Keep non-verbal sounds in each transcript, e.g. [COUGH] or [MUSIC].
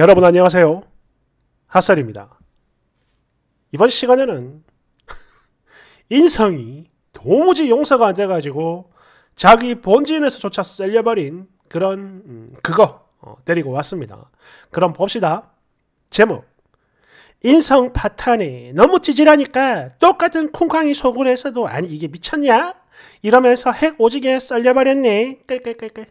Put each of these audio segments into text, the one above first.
여러분 안녕하세요. 핫살입니다. 이번 시간에는 [LAUGHS] 인성이 도무지 용서가 안 돼가지고 자기 본진에서조차 쓸려버린 그런 음, 그거 어, 데리고 왔습니다. 그럼 봅시다. 제목 인성 파탄이 너무 찌질하니까 똑같은 쿵쾅이 속으로 해서도 아니 이게 미쳤냐? 이러면서 핵 오지게 썰려버렸네. 끌끌끌끌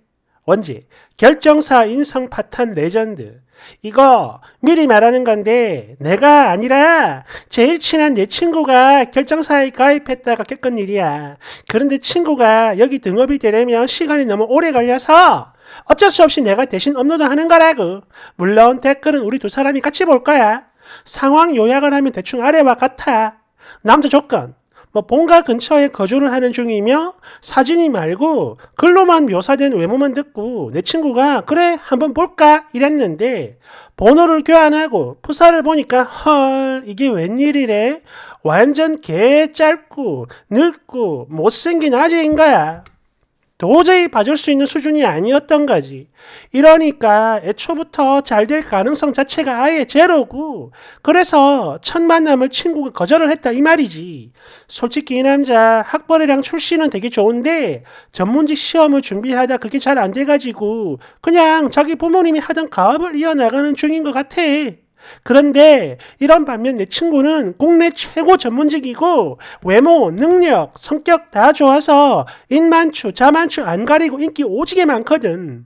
원지, 결정사 인성 파탄 레전드. 이거 미리 말하는 건데 내가 아니라 제일 친한 내 친구가 결정사에 가입했다가 겪은 일이야. 그런데 친구가 여기 등업이 되려면 시간이 너무 오래 걸려서 어쩔 수 없이 내가 대신 업로드하는 거라고. 물론 댓글은 우리 두 사람이 같이 볼 거야. 상황 요약을 하면 대충 아래와 같아. 남자 조건. 뭐 본가 근처에 거주를 하는 중이며 사진이 말고 글로만 묘사된 외모만 듣고 내 친구가 그래 한번 볼까 이랬는데 번호를 교환하고 프사를 보니까 헐 이게 웬일이래 완전 개 짧고 늙고 못생긴 아재인 거야. 도저히 봐줄 수 있는 수준이 아니었던 거지. 이러니까 애초부터 잘 될 가능성 자체가 아예 제로고, 그래서 첫 만남을 친구가 거절을 했다 이 말이지. 솔직히 이 남자 학벌이랑 출신은 되게 좋은데, 전문직 시험을 준비하다 그게 잘 안 돼가지고, 그냥 자기 부모님이 하던 가업을 이어나가는 중인 것 같아. 그런데 이런 반면 내 친구는 국내 최고 전문직이고 외모, 능력, 성격 다 좋아서 인만추, 자만추 안 가리고 인기 오지게 많거든.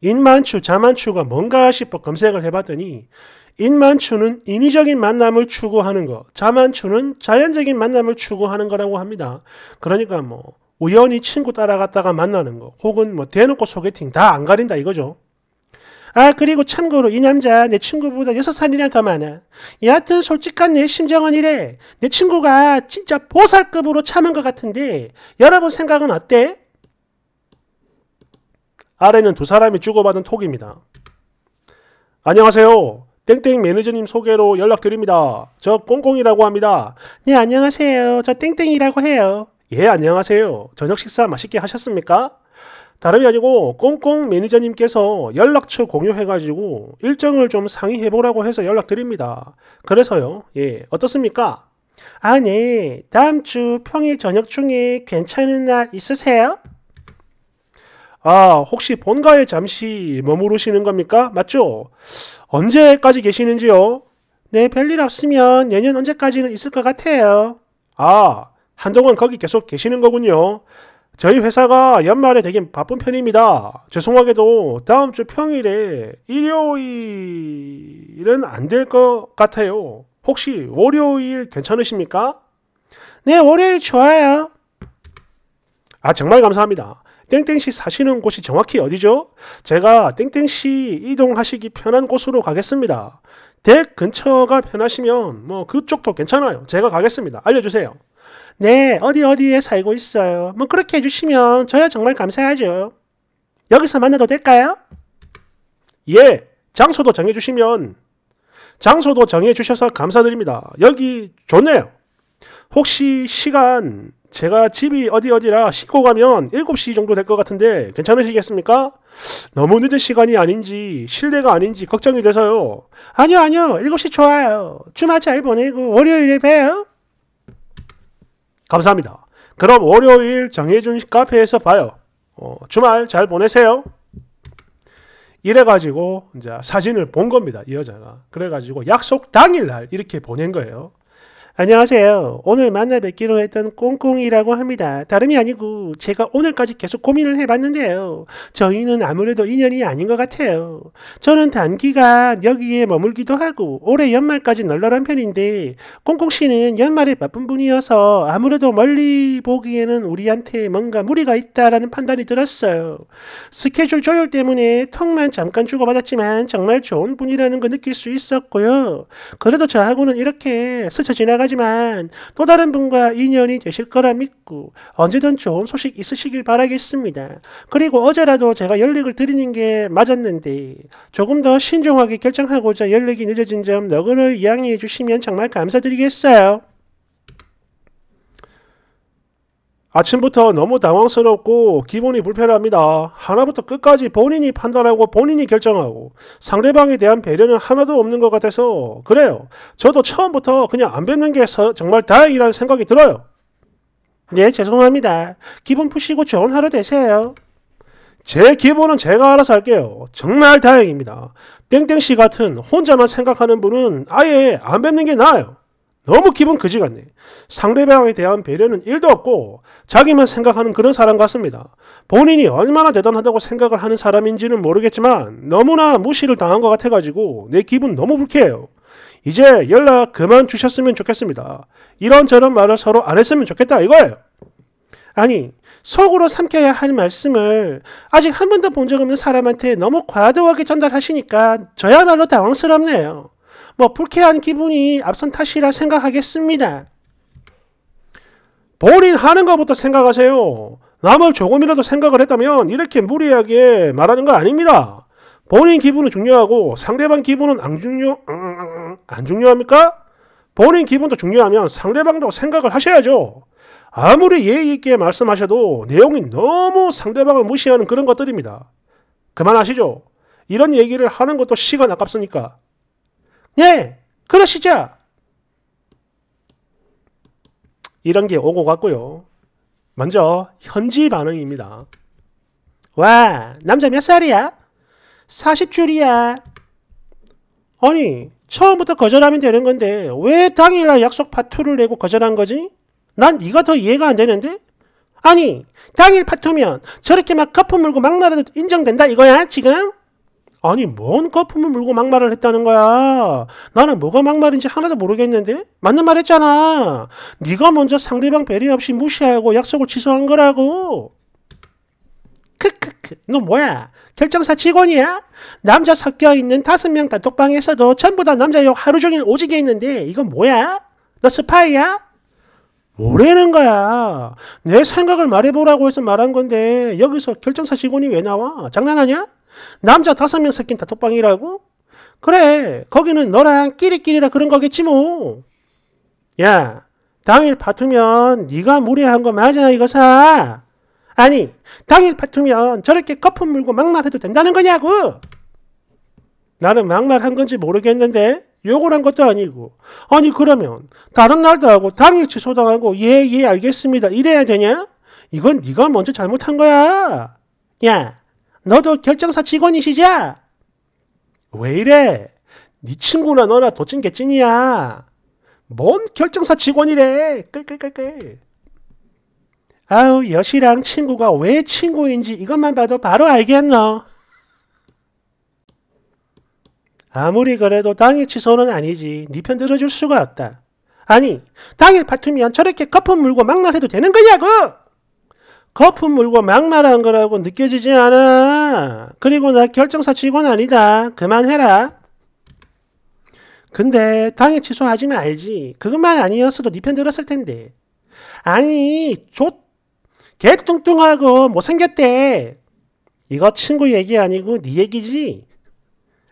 인만추, 자만추가 뭔가 싶어 검색을 해봤더니 인만추는 인위적인 만남을 추구하는 거, 자만추는 자연적인 만남을 추구하는 거라고 합니다. 그러니까 뭐 우연히 친구 따라갔다가 만나는 거, 혹은 뭐 대놓고 소개팅 다 안 가린다 이거죠. 아 그리고 참고로 이 남자 내 친구보다 6살이나 더 많아. 여하튼 솔직한 내 심정은 이래. 내 친구가 진짜 보살급으로 참은 것 같은데 여러분 생각은 어때? 아래는 두 사람이 주고받은 톡입니다. 안녕하세요. 땡땡 매니저님 소개로 연락드립니다. 저 꽁꽁이라고 합니다. 네 안녕하세요. 저 땡땡이라고 해요. 예 안녕하세요. 저녁 식사 맛있게 하셨습니까? 다름이 아니고 꽁꽁 매니저님께서 연락처 공유해가지고 일정을 좀 상의해보라고 해서 연락드립니다. 그래서요. 예, 어떻습니까? 아, 네. 다음 주 평일 저녁 중에 괜찮은 날 있으세요? 아, 혹시 본가에 잠시 머무르시는 겁니까? 맞죠? 언제까지 계시는지요? 네, 별일 없으면 내년 언제까지는 있을 것 같아요. 아, 한동안 거기 계속 계시는 거군요. 저희 회사가 연말에 되게 바쁜 편입니다. 죄송하게도 다음 주 평일에 일요일은 안 될 것 같아요. 혹시 월요일 괜찮으십니까? 네, 월요일 좋아요. 아, 정말 감사합니다. 땡땡씨 사시는 곳이 정확히 어디죠? 제가 땡땡씨 이동하시기 편한 곳으로 가겠습니다. 댁 근처가 편하시면 뭐 그쪽도 괜찮아요. 제가 가겠습니다. 알려주세요. 네, 어디 어디에 살고 있어요. 뭐 그렇게 해주시면 저야 정말 감사하죠. 여기서 만나도 될까요? 예, 장소도 정해주시면 장소도 정해주셔서 감사드립니다. 여기 좋네요. 혹시 시간 제가 집이 어디 어디라 씻고 가면 7시 정도 될 것 같은데 괜찮으시겠습니까? 너무 늦은 시간이 아닌지 실례가 아닌지 걱정이 돼서요. 아니요 아니요 7시 좋아요. 주말 잘 보내고 월요일에 봬요. 감사합니다. 그럼 월요일 정해준 카페에서 봐요. 어, 주말 잘 보내세요. 이래가지고 이제 사진을 본 겁니다. 이 여자가. 그래가지고 약속 당일날 이렇게 보낸 거예요. 안녕하세요. 오늘 만나 뵙기로 했던 꽁꽁이라고 합니다. 다름이 아니고 제가 오늘까지 계속 고민을 해봤는데요. 저희는 아무래도 인연이 아닌 것 같아요. 저는 단기간 여기에 머물기도 하고 올해 연말까지 널널한 편인데 꽁꽁 씨는 연말에 바쁜 분이어서 아무래도 멀리 보기에는 우리한테 뭔가 무리가 있다라는 판단이 들었어요. 스케줄 조율 때문에 턱만 잠깐 주고받았지만 정말 좋은 분이라는 걸 느낄 수 있었고요. 그래도 저하고는 이렇게 스쳐 지나가지 하지만 또 다른 분과 인연이 되실 거라 믿고 언제든 좋은 소식 있으시길 바라겠습니다. 그리고 어제라도 제가 연락을 드리는 게 맞았는데 조금 더 신중하게 결정하고자 연락이 늦어진 점 너그러이 양해해 주시면 정말 감사드리겠어요. 아침부터 너무 당황스럽고 기분이 불편합니다. 하나부터 끝까지 본인이 판단하고 본인이 결정하고 상대방에 대한 배려는 하나도 없는 것 같아서 그래요. 저도 처음부터 그냥 안 뵙는 게 정말 다행이라는 생각이 들어요. 네, 죄송합니다. 기분 푸시고 좋은 하루 되세요. 제 기분은 제가 알아서 할게요. 정말 다행입니다. 땡땡씨 같은 혼자만 생각하는 분은 아예 안 뵙는 게 나아요. 너무 기분 그지 같네. 상대방에 대한 배려는 1도 없고 자기만 생각하는 그런 사람 같습니다. 본인이 얼마나 대단하다고 생각을 하는 사람인지는 모르겠지만 너무나 무시를 당한 것 같아가지고 내 기분 너무 불쾌해요. 이제 연락 그만 주셨으면 좋겠습니다. 이런저런 말을 서로 안 했으면 좋겠다 이거예요. 아니 속으로 삼켜야 할 말씀을 아직 한 번도 본 적 없는 사람한테 너무 과도하게 전달하시니까 저야말로 당황스럽네요. 뭐 불쾌한 기분이 앞선 탓이라 생각하겠습니다. 본인 하는 것부터 생각하세요. 남을 조금이라도 생각을 했다면 이렇게 무리하게 말하는 거 아닙니다. 본인 기분은 중요하고 상대방 기분은 안 중요 음, 음, 음, 안 중요합니까? 본인 기분도 중요하면 상대방도 생각을 하셔야죠. 아무리 예의 있게 말씀하셔도 내용이 너무 상대방을 무시하는 그런 것들입니다. 그만하시죠. 이런 얘기를 하는 것도 시간 아깝습니까? 예, 그러시죠. 이런 게 오고 갔고요. 먼저 현지 반응입니다. 와, 남자 몇 살이야? 40줄이야. 아니, 처음부터 거절하면 되는 건데 왜 당일날 약속 파투를 내고 거절한 거지? 난 네가 더 이해가 안 되는데? 아니, 당일 파투면 저렇게 막 거품 물고 막 말해도 인정된다 이거야, 지금? 아니 뭔 거품을 물고 막말을 했다는 거야. 나는 뭐가 막말인지 하나도 모르겠는데? 맞는 말 했잖아. 네가 먼저 상대방 배려 없이 무시하고 약속을 취소한 거라고. 크크크 너 뭐야 결정사 직원이야? 남자 섞여있는 다섯 명 단톡방에서도 전부 다 남자 욕 하루 종일 오지게 했는데 이건 뭐야? 너 스파이야? 뭐라는 거야 내 생각을 말해보라고 해서 말한 건데 여기서 결정사 직원이 왜 나와? 장난하냐? 남자 다섯 명 섞인 다톡방이라고 그래 거기는 너랑 끼리끼리라 그런 거겠지 뭐. 야 당일 파투면 네가 무례한 거 맞아 이거사. 아니 당일 파투면 저렇게 거품 물고 막말해도 된다는 거냐고. 나는 막말한 건지 모르겠는데 욕을 한 것도 아니고 아니 그러면 다른 날도 하고 당일 취소당하고 예예 예, 알겠습니다 이래야 되냐? 이건 네가 먼저 잘못한 거야. 야 너도 결정사 직원이시자? 왜 이래? 네 친구나 너나 도친 개찐이야. 뭔 결정사 직원이래. 끌끌끌끌. 아우 여시랑 친구가 왜 친구인지 이것만 봐도 바로 알겠노. 아무리 그래도 당일 취소는 아니지. 네 편 들어줄 수가 없다. 아니 당일 파투면 저렇게 거품 물고 막말해도 되는 거냐고! 거품 물고 막말한 거라고 느껴지지 않아. 그리고 나 결정사 직원 아니다. 그만해라. 근데 당일 취소하지면 지 그것만 아니었어도 니편 네 들었을 텐데. 아니, 좆 개뚱뚱하고 못생겼대. 이거 친구 얘기 아니고 네 얘기지.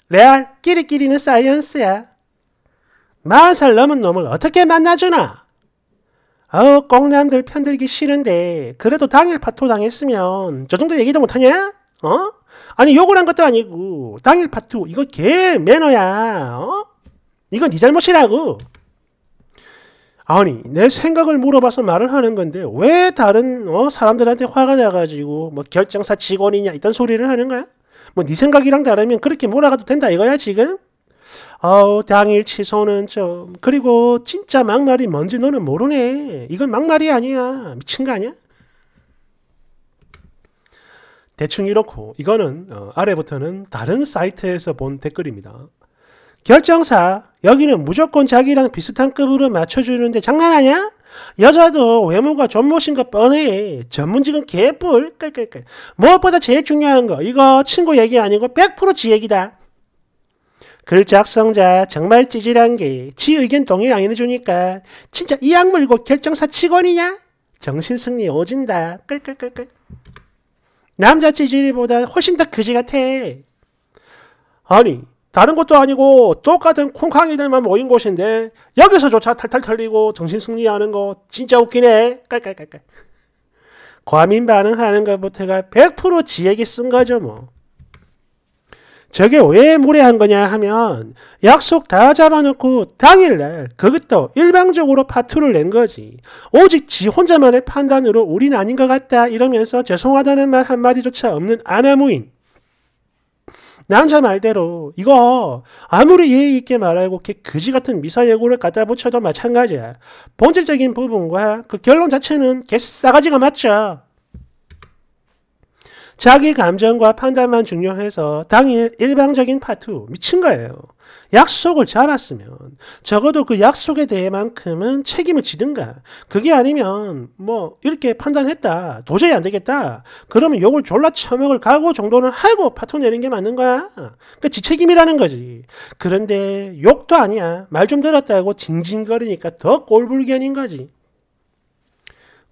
레알 끼리끼리는 사이언스야. 마흔 살 넘은 놈을 어떻게 만나주나? 아우 어, 꽁남들 편들기 싫은데 그래도 당일 파토 당했으면 저 정도 얘기도 못하냐? 어? 아니 욕을 한 것도 아니고 당일 파토 이거 개 매너야 어? 이건 네 잘못이라고 아니 내 생각을 물어봐서 말을 하는 건데 왜 다른 어, 사람들한테 화가 나가지고 뭐 결정사 직원이냐 이딴 소리를 하는 거야? 뭐 네 생각이랑 다르면 그렇게 몰아가도 된다 이거야 지금? 아우 당일 취소는 좀 그리고 진짜 막말이 뭔지 너는 모르네. 이건 막말이 아니야. 미친 거 아니야? 대충 이렇고 이거는 어, 아래부터는 다른 사이트에서 본 댓글입니다. 결정사 여기는 무조건 자기랑 비슷한 급으로 맞춰주는데 장난하냐? 여자도 외모가 존못인 것 뻔해. 전문직은 개뿔. 깔깔깔. 무엇보다 제일 중요한 거 이거 친구 얘기 아니고 100%지 얘기다. 글 작성자 정말 찌질한 게 지 의견 동의 안 해주니까 진짜 이 악물고 결정사 직원이냐? 정신승리 오진다. 끌끌끌끌. 남자 찌질이보다 훨씬 더 그지 같아. 아니 다른 것도 아니고 똑같은 쿵쾅이들만 모인 곳인데 여기서조차 탈탈 털리고 정신승리하는 거 진짜 웃기네. 깔깔깔깔. 과민 반응하는 것부터가 100%지 얘기 쓴 거죠 뭐. 저게 왜 무례한 거냐 하면 약속 다 잡아놓고 당일날 그것도 일방적으로 파투를 낸 거지. 오직 지 혼자만의 판단으로 우린 아닌 것 같다 이러면서 죄송하다는 말 한마디조차 없는 아나무인. 남자 말대로 이거 아무리 예의 있게 말하고 그지 같은 미사 여구를 갖다 붙여도 마찬가지야. 본질적인 부분과 그 결론 자체는 개싸가지가 맞죠. 자기 감정과 판단만 중요해서 당일 일방적인 파투 미친 거예요. 약속을 잡았으면 적어도 그 약속에 대해만큼은 책임을 지든가 그게 아니면 뭐 이렇게 판단했다 도저히 안 되겠다 그러면 욕을 졸라 처먹을 각오 정도는 하고 파토 내는 게 맞는 거야 그러지 그러니까 책임이라는 거지 그런데 욕도 아니야 말 좀 들었다고 징징거리니까 더 꼴불견인 거지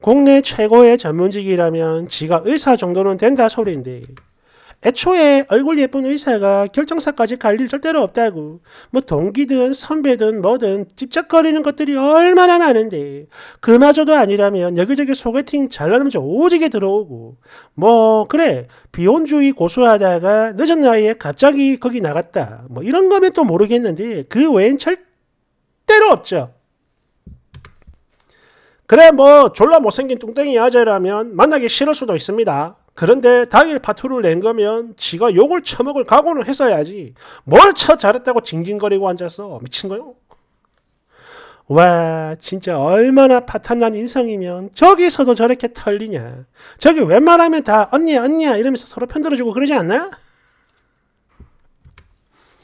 국내 최고의 전문직이라면 지가 의사 정도는 된다 소리인데 애초에 얼굴 예쁜 의사가 결정사까지 갈 일 절대로 없다고. 뭐 동기든 선배든 뭐든 집착거리는 것들이 얼마나 많은데 그마저도 아니라면 여기저기 소개팅 잘나 남자 오지게 들어오고 뭐 그래 비혼주의 고수하다가 늦은 나이에 갑자기 거기 나갔다 뭐 이런 거면 또 모르겠는데 그 외엔 절대로 없죠. 그래 뭐 졸라 못생긴 뚱땡이 아재라면 만나기 싫을 수도 있습니다. 그런데 당일 파투를 낸 거면 지가 욕을 처먹을 각오는 했어야지. 뭘 쳐 잘했다고 징징거리고 앉아서 미친 거요? 와 진짜 얼마나 파탄난 인성이면 저기서도 저렇게 털리냐 저기 웬만하면 다 언니야 언니야 이러면서 서로 편들어주고 그러지 않나?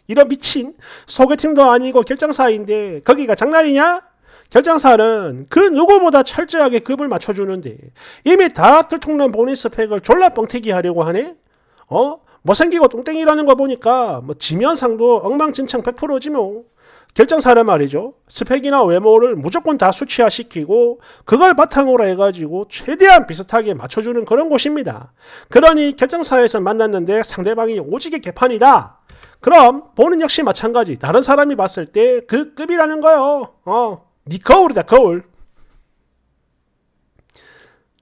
이런 미친 소개팅도 아니고 결정사인데 거기가 장난이냐? 결정사는그 누구보다 철저하게 급을 맞춰주는데 이미 다 들통난 본인 스펙을 졸라 뻥튀기 하려고 하네? 어? 못생기고 똥땡이라는 거 보니까 뭐 지면상도 엉망진창 100%지 뭐. 결정사를 말이죠. 스펙이나 외모를 무조건 다 수치화시키고 그걸 바탕으로 해가지고 최대한 비슷하게 맞춰주는 그런 곳입니다. 그러니 결정사에서 만났는데 상대방이 오지게 개판이다. 그럼 보는 역시 마찬가지. 다른 사람이 봤을 때 그 급이라는 거요. 어. 니 네 거울이다 거울.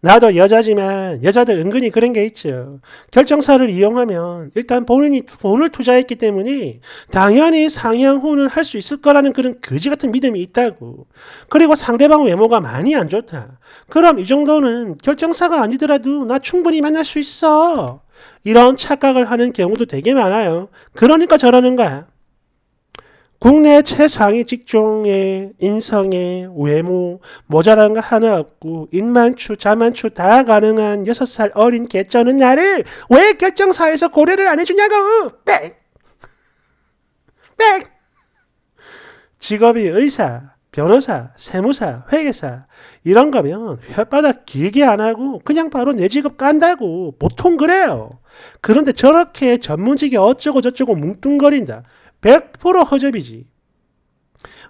나도 여자지만 여자들 은근히 그런 게 있죠. 결정사를 이용하면 일단 본인이 돈을 투자했기 때문에 당연히 상향혼을 할 수 있을 거라는 그런 거지 같은 믿음이 있다고. 그리고 상대방 외모가 많이 안 좋다. 그럼 이 정도는 결정사가 아니더라도 나 충분히 만날 수 있어. 이런 착각을 하는 경우도 되게 많아요. 그러니까 저러는 거야. 국내 최상위 직종의 인성에 외모 모자란 거 하나 없고 인만추 자만추 다 가능한 6살 어린 개쩌는 나를 왜 결정사에서 고려를 안 해주냐고 빽! 빽! 직업이 의사 변호사, 세무사, 회계사 이런 거면 혓바닥 길게 안 하고 그냥 바로 내 직업 깐다고 보통 그래요. 그런데 저렇게 전문직이 어쩌고 저쩌고 뭉뚱거린다. 100% 허접이지.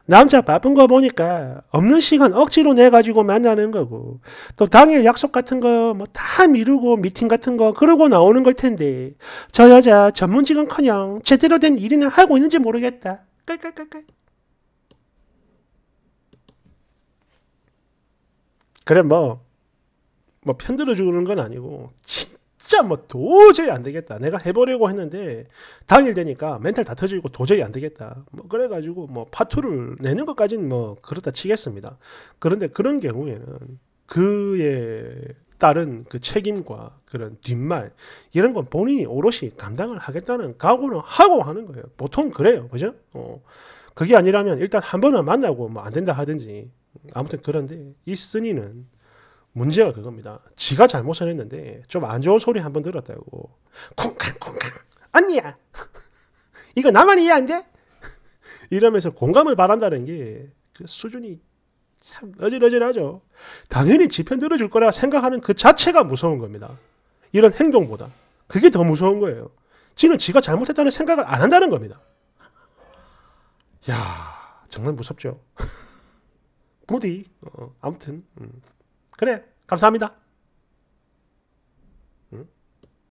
남자 바쁜 거 보니까 없는 시간 억지로 내가지고 만나는 거고 또 당일 약속 같은 거 뭐 다 미루고 미팅 같은 거 그러고 나오는 걸 텐데 저 여자 전문직은커녕 제대로 된 일이나 하고 있는지 모르겠다. 깔깔깔깔. 그래 뭐뭐 뭐 편들어 주는 건 아니고 진짜 뭐 도저히 안 되겠다. 내가 해보려고 했는데 당일 되니까 멘탈 다 터지고 도저히 안 되겠다. 뭐 그래가지고 뭐 파투를 내는 것까지는 뭐 그렇다 치겠습니다. 그런데 그런 경우에는 그의 따른 그 책임과 그런 뒷말 이런 건 본인이 오롯이 감당을 하겠다는 각오는 하고 하는 거예요. 보통 그래요, 그죠? 어. 그게 아니라면 일단 한 번은 만나고 뭐 안 된다 하든지 아무튼 그런데 이쓴니는 문제가 그겁니다. 지가 잘못을 했는데 좀 안 좋은 소리 한 번 들었다고 쿵쾅쿵쾅 아니야 [LAUGHS] 이거 나만 이해 안 돼? 이러면서 공감을 바란다는 게 그 수준이 참 어질어질하죠. 당연히 지 편 들어줄 거라 생각하는 그 자체가 무서운 겁니다. 이런 행동보다 그게 더 무서운 거예요. 지는 지가 잘못했다는 생각을 안 한다는 겁니다. 야 정말 무섭죠. [LAUGHS] 부디 어, 아무튼 음. 그래 감사합니다.